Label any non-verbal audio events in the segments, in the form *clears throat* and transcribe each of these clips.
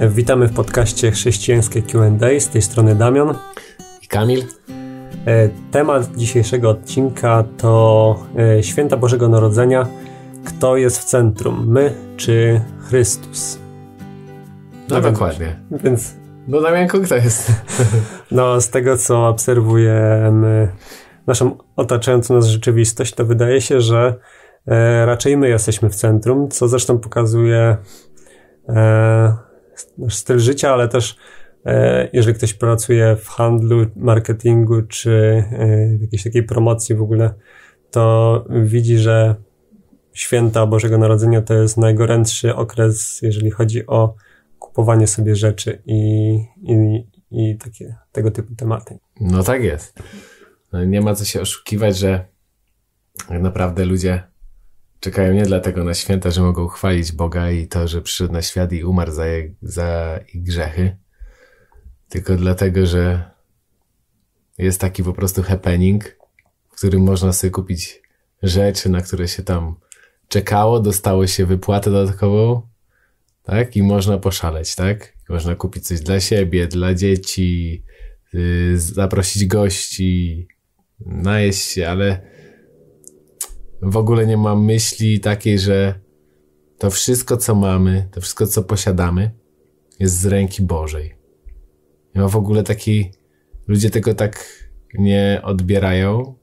Witamy w podcaście Chrześcijańskie QA. Z tej strony Damian i Kamil. E, temat dzisiejszego odcinka to e, święta Bożego Narodzenia. Kto jest w centrum? My czy Chrystus? No, dokładnie. Więc. No Damianku, kto jest? *laughs* no, z tego co obserwujemy naszą otaczającą nas rzeczywistość, to wydaje się, że e, raczej my jesteśmy w centrum, co zresztą pokazuje e, styl życia, ale też e, jeżeli ktoś pracuje w handlu, marketingu czy e, w jakiejś takiej promocji w ogóle, to widzi, że święta Bożego Narodzenia to jest najgorętszy okres, jeżeli chodzi o kupowanie sobie rzeczy i, i, i takie, tego typu tematy. No tak jest. No nie ma co się oszukiwać, że tak naprawdę ludzie czekają nie dlatego na święta, że mogą chwalić Boga i to, że przyszedł na świat i umarł za, je, za ich grzechy, tylko dlatego, że jest taki po prostu happening, w którym można sobie kupić rzeczy, na które się tam czekało, dostało się wypłatę dodatkową, tak? I można poszaleć, tak? Można kupić coś dla siebie, dla dzieci, yy, zaprosić gości, najeść się, ale w ogóle nie mam myśli takiej, że to wszystko, co mamy, to wszystko, co posiadamy, jest z ręki Bożej. Nie ma w ogóle takiej, ludzie tego tak nie odbierają,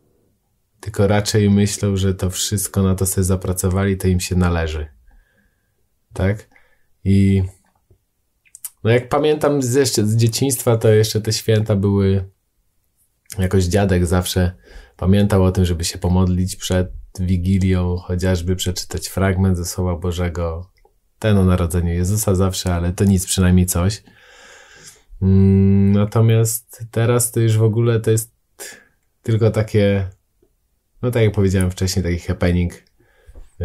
tylko raczej myślą, że to wszystko na to sobie zapracowali, to im się należy. Tak? I no jak pamiętam z, jeszcze z dzieciństwa, to jeszcze te święta były jakoś dziadek zawsze pamiętał o tym, żeby się pomodlić przed Wigilią chociażby przeczytać fragment ze Słowa Bożego, ten o narodzeniu Jezusa zawsze, ale to nic, przynajmniej coś. Mm, natomiast teraz to już w ogóle to jest tylko takie, no tak jak powiedziałem wcześniej, taki happening. Y,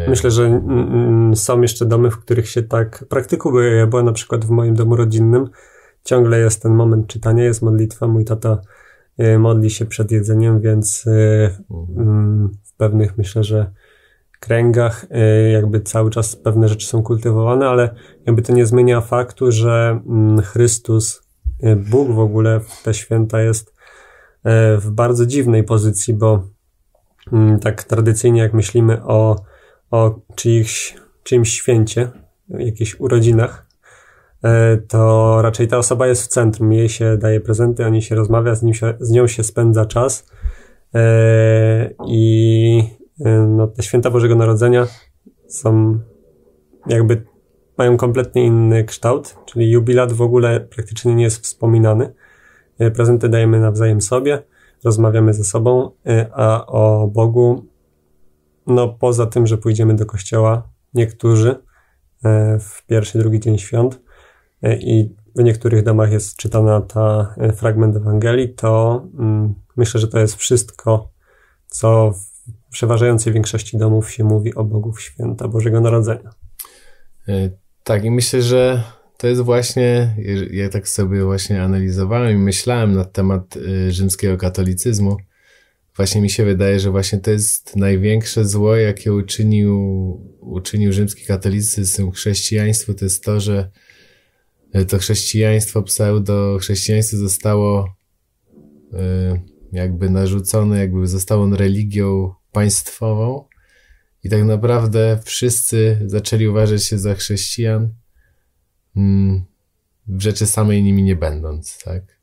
Myślę, że mm, mm, są jeszcze domy, w których się tak praktykuje. Ja byłem na przykład w moim domu rodzinnym, ciągle jest ten moment czytania, jest modlitwa. Mój tata Y, modli się przed jedzeniem, więc y, mhm. mm, w pewnych myślę, że kręgach y, jakby cały czas pewne rzeczy są kultywowane, ale jakby to nie zmienia faktu, że mm, Chrystus, Bóg w ogóle w te święta jest w bardzo dziwnej pozycji, bo mm, tak tradycyjnie jak myślimy o, o czyichś, czyimś święcie, jakichś urodzinach, E, to raczej ta osoba jest w centrum, jej się daje prezenty, o niej się rozmawia, z, nim się, z nią się spędza czas e, i e, no, te święta Bożego Narodzenia są jakby mają kompletnie inny kształt, czyli jubilat w ogóle praktycznie nie jest wspominany. Prezenty dajemy nawzajem sobie, rozmawiamy ze sobą, a o Bogu, no poza tym, że pójdziemy do kościoła, niektórzy w pierwszy, drugi dzień świąt, E, i w niektórych domach jest czytana ta e, fragment Ewangelii, to mm, myślę, że to jest wszystko, co w przeważającej większości domów się mówi o Bogu święta Bożego Narodzenia. E, tak, i myślę, że to jest właśnie, ja tak sobie właśnie analizowałem i myślałem na temat rzymskiego katolicyzmu. Właśnie mi się wydaje, że właśnie to jest największe zło, jakie uczynił, uczynił rzymski katolicyzm chrześcijaństwu, to jest to, że E, to chrześcijaństwo, pseudo-chrześcijaństwo zostało e, jakby narzucone, jakby zostało religią państwową i tak naprawdę wszyscy zaczęli uważać się za chrześcijan mm, w rzeczy samej nimi nie będąc, tak?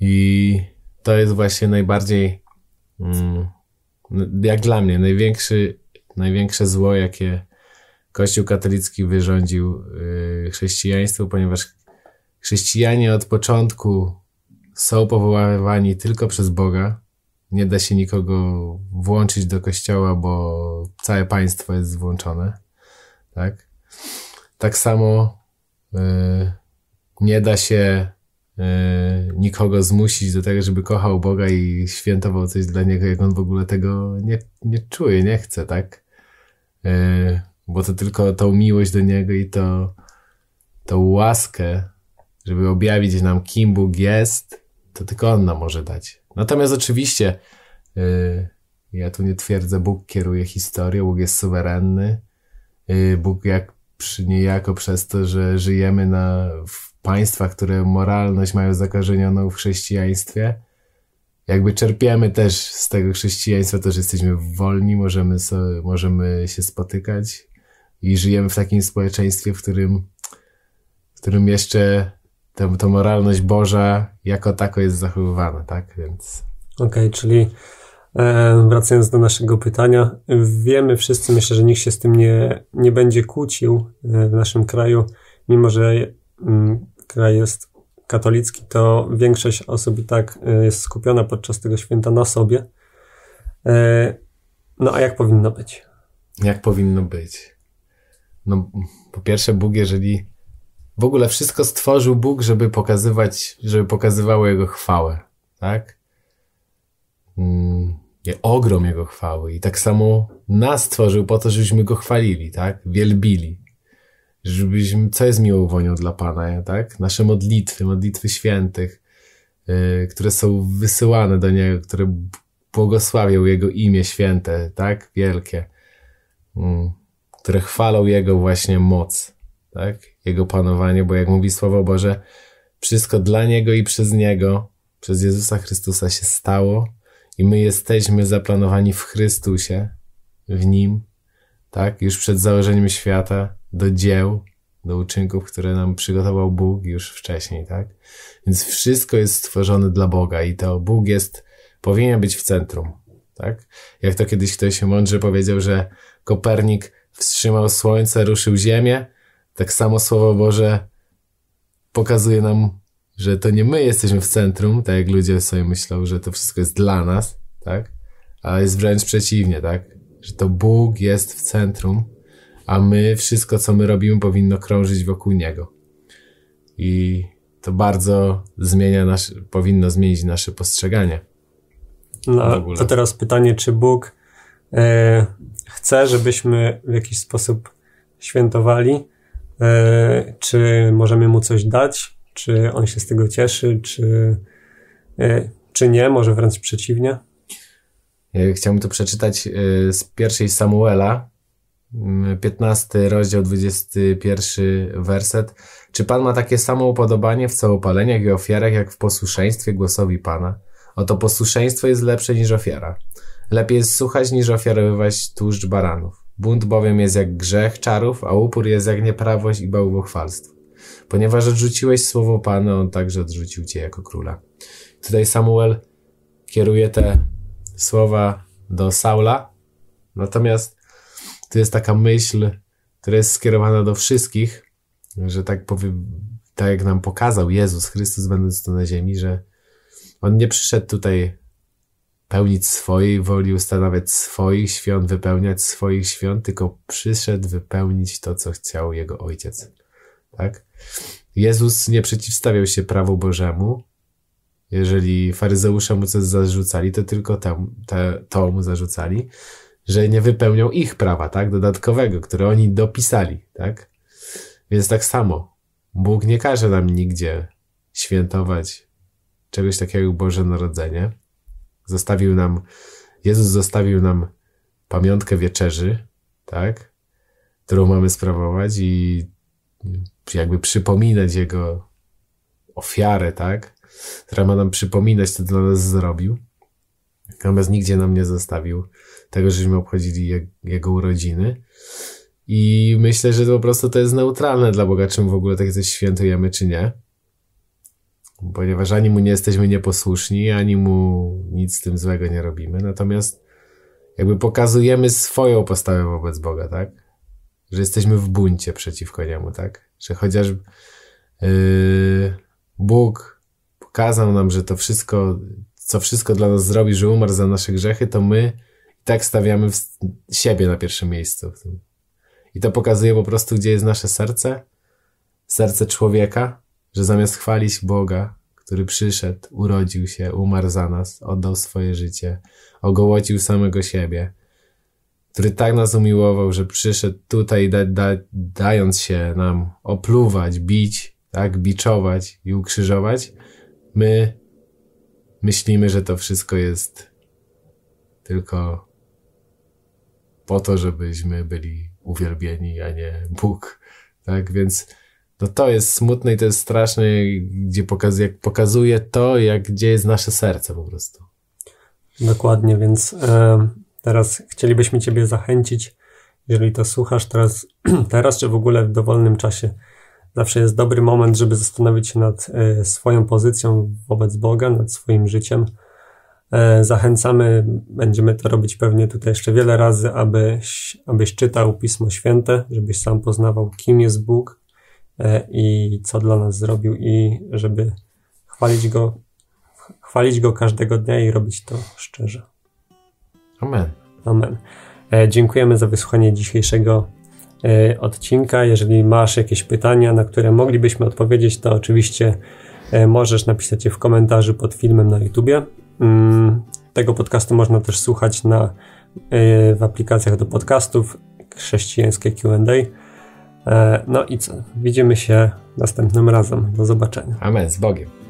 I to jest właśnie najbardziej, mm, jak dla mnie, największy, największe zło, jakie Kościół katolicki wyrządził y, chrześcijaństwu, ponieważ chrześcijanie od początku są powoływani tylko przez Boga. Nie da się nikogo włączyć do kościoła, bo całe państwo jest włączone. Tak, tak samo y, nie da się y, nikogo zmusić do tego, żeby kochał Boga i świętował coś dla niego, jak on w ogóle tego nie, nie czuje, nie chce. Tak. Bo to tylko tą miłość do Niego i to, tą łaskę, żeby objawić nam, kim Bóg jest, to tylko On nam może dać. Natomiast oczywiście yy, ja tu nie twierdzę, Bóg kieruje historię, Bóg jest suwerenny. Yy, Bóg jak przy, niejako przez to, że żyjemy na, w państwach, które moralność mają zakorzenioną w chrześcijaństwie, jakby czerpiemy też z tego chrześcijaństwa, to że jesteśmy wolni, możemy, sobie, możemy się spotykać, i żyjemy w takim społeczeństwie, w którym, w którym jeszcze ta, ta moralność Boża jako tako jest zachowywana, tak? Więc. Okej, okay, czyli wracając do naszego pytania, wiemy wszyscy, myślę, że nikt się z tym nie, nie będzie kłócił e, w naszym kraju, mimo że mm, kraj jest katolicki, to większość osób i tak e, jest skupiona podczas tego święta na sobie. E, no a jak powinno być? Jak powinno być? no, po pierwsze Bóg, jeżeli w ogóle wszystko stworzył Bóg, żeby pokazywać, żeby pokazywało Jego chwałę, tak? Mm, ogrom Jego chwały. I tak samo nas stworzył po to, żebyśmy Go chwalili, tak? Wielbili. Żebyśmy, co jest miłą wonią dla Pana, tak? Nasze modlitwy, modlitwy świętych, yy, które są wysyłane do Niego, które błogosławią Jego imię święte, tak? Wielkie. Mm które chwalą Jego właśnie moc, tak? Jego panowanie, bo jak mówi Słowo Boże, wszystko dla Niego i przez Niego, przez Jezusa Chrystusa się stało i my jesteśmy zaplanowani w Chrystusie, w Nim, tak? Już przed założeniem świata, do dzieł, do uczynków, które nam przygotował Bóg już wcześniej, tak? Więc wszystko jest stworzone dla Boga i to Bóg jest, powinien być w centrum, tak? Jak to kiedyś ktoś mądrze powiedział, że Kopernik wstrzymał słońce, ruszył ziemię. Tak samo Słowo Boże pokazuje nam, że to nie my jesteśmy w centrum, tak jak ludzie sobie myślą, że to wszystko jest dla nas, tak? Ale jest wręcz przeciwnie, tak? Że to Bóg jest w centrum, a my, wszystko co my robimy, powinno krążyć wokół Niego. I to bardzo zmienia nasz, powinno zmienić nasze postrzeganie. No, to teraz pytanie, czy Bóg E, chce, żebyśmy w jakiś sposób świętowali, e, czy możemy mu coś dać, czy on się z tego cieszy, czy, e, czy nie, może wręcz przeciwnie. Chciałbym to przeczytać z pierwszej Samuela, 15 rozdział, 21 werset. Czy Pan ma takie samo upodobanie w całopaleniach i ofiarach, jak w posłuszeństwie głosowi Pana? Oto posłuszeństwo jest lepsze niż ofiara, Lepiej jest słuchać niż ofiarowywać tłuszcz baranów. Bunt bowiem jest jak grzech czarów, a upór jest jak nieprawość i bałwochwalstwo. Ponieważ odrzuciłeś słowo Pana, on także odrzucił cię jako króla. Tutaj Samuel kieruje te słowa do Saula, natomiast tu jest taka myśl, która jest skierowana do wszystkich, że tak powiem, tak jak nam pokazał Jezus Chrystus, będąc tu na ziemi, że on nie przyszedł tutaj pełnić swojej woli, ustanawiać swoich świąt, wypełniać swoich świąt, tylko przyszedł wypełnić to, co chciał jego ojciec. Tak? Jezus nie przeciwstawiał się prawu Bożemu. Jeżeli faryzeusze mu coś zarzucali, to tylko tam, te, to mu zarzucali, że nie wypełnią ich prawa, tak? Dodatkowego, które oni dopisali, tak? Więc tak samo. Bóg nie każe nam nigdzie świętować czegoś takiego jak Boże Narodzenie Zostawił nam, Jezus zostawił nam pamiątkę wieczerzy, tak? Którą mamy sprawować i jakby przypominać Jego ofiarę, tak? Która ma nam przypominać, co dla nas zrobił. Natomiast nigdzie nam nie zostawił tego, żeśmy obchodzili Jego urodziny. I myślę, że po prostu to jest neutralne dla Boga, czym w ogóle takie coś świętujemy, czy nie ponieważ ani mu nie jesteśmy nieposłuszni, ani mu nic z tym złego nie robimy. Natomiast jakby pokazujemy swoją postawę wobec Boga, tak? Że jesteśmy w buncie przeciwko niemu, tak? Że chociaż yy, Bóg pokazał nam, że to wszystko, co wszystko dla nas zrobi, że umarł za nasze grzechy, to my i tak stawiamy siebie na pierwszym miejscu. I to pokazuje po prostu, gdzie jest nasze serce, serce człowieka, że zamiast chwalić Boga, który przyszedł, urodził się, umarł za nas, oddał swoje życie, ogołocił samego siebie, który tak nas umiłował, że przyszedł tutaj, da, da, dając się nam opluwać, bić, tak, biczować i ukrzyżować, my myślimy, że to wszystko jest tylko po to, żebyśmy byli uwielbieni, a nie Bóg. Tak więc no to jest smutne i to jest straszne, gdzie pokazuje, jak pokazuje to, jak gdzie jest nasze serce po prostu. Dokładnie, więc e, teraz chcielibyśmy Ciebie zachęcić, jeżeli to słuchasz teraz, *clears throat* teraz czy w ogóle w dowolnym czasie. Zawsze jest dobry moment, żeby zastanowić się nad e, swoją pozycją wobec Boga, nad swoim życiem. E, zachęcamy, będziemy to robić pewnie tutaj jeszcze wiele razy, abyś, abyś czytał Pismo Święte, żebyś sam poznawał, kim jest Bóg, E, i co dla nas zrobił i żeby chwalić go, chwalić go każdego dnia i robić to szczerze. Amen. Amen. E, dziękujemy za wysłuchanie dzisiejszego e, odcinka. Jeżeli masz jakieś pytania, na które moglibyśmy odpowiedzieć, to oczywiście możesz napisać je w komentarzu pod filmem na YouTubie. Mm, tego podcastu można też słuchać na, w aplikacjach do podcastów chrześcijańskie QA E, no i co? Widzimy się następnym razem. Do zobaczenia. Amen. Z Bogiem.